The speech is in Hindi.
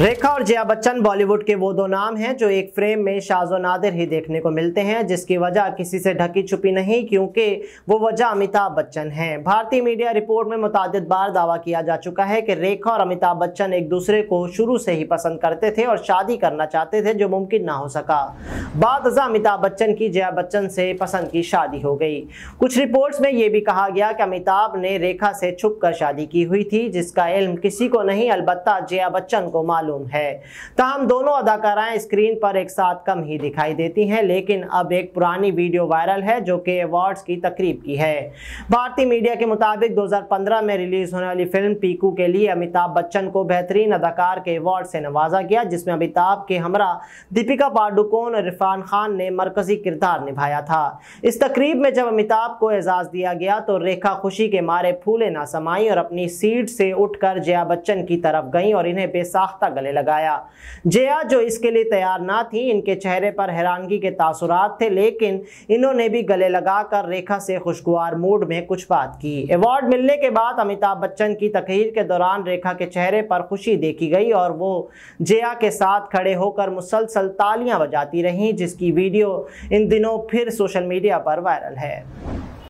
रेखा और जया बच्चन बॉलीवुड के वो दो नाम हैं जो एक फ्रेम में शाजो नादिर ही देखने को मिलते हैं जिसकी वजह किसी से ढकी छुपी नहीं क्योंकि वो वजह अमिताभ बच्चन हैं भारतीय मीडिया रिपोर्ट में मुतद बार दावा किया जा चुका है कि रेखा और अमिताभ बच्चन एक दूसरे को शुरू से ही पसंद करते थे और शादी करना चाहते थे जो मुमकिन ना हो सका बाद अमिताभ बच्चन की जया बच्चन से पसंद की शादी हो गई कुछ रिपोर्ट्स में ये भी कहा गया कि अमिताभ ने रेखा से छुप शादी की हुई थी जिसका इल्म किसी को नहीं अलबत्ता जया बच्चन को मालूम मालूम है तहम तो दोनों अदाकाराएं स्क्रीन पर एक साथ कम ही दिखाई देती हैं लेकिन अब एक पुरानी वीडियो वायरल है जो कि अवार्ड्स की तकरीब की है भारतीय मीडिया के मुताबिक 2015 में रिलीज होने वाली फिल्म पीकू के लिए अमिताभ बच्चन को बेहतरीन अदाकार के अवार्ड से नवाजा गया जिसमें अमिताभ के हमरा दीपिका पाडुकोन और इरफान खान ने मरकजी किरदार निभाया था इस तकरीब में जब अमिताभ को एजाज़ दिया गया तो रेखा खुशी के मारे फूले ना समाई और अपनी सीट से उठकर जया बच्चन की तरफ गई और इन्हें बेसाख्ता गले लगाया जया जो इसके लिए तैयार ना थी इनके चेहरे पर हैरानगी के तासुरात थे लेकिन इन्होंने भी गले लगाकर रेखा से खुशगवार मूड में कुछ बात की अवार्ड मिलने के बाद अमिताभ बच्चन की तकहीर के दौरान रेखा के चेहरे पर खुशी देखी गई और वो जया के साथ खड़े होकर मुसलसल तालियां बजाती रहीं जिसकी वीडियो इन दिनों फिर सोशल मीडिया पर वायरल है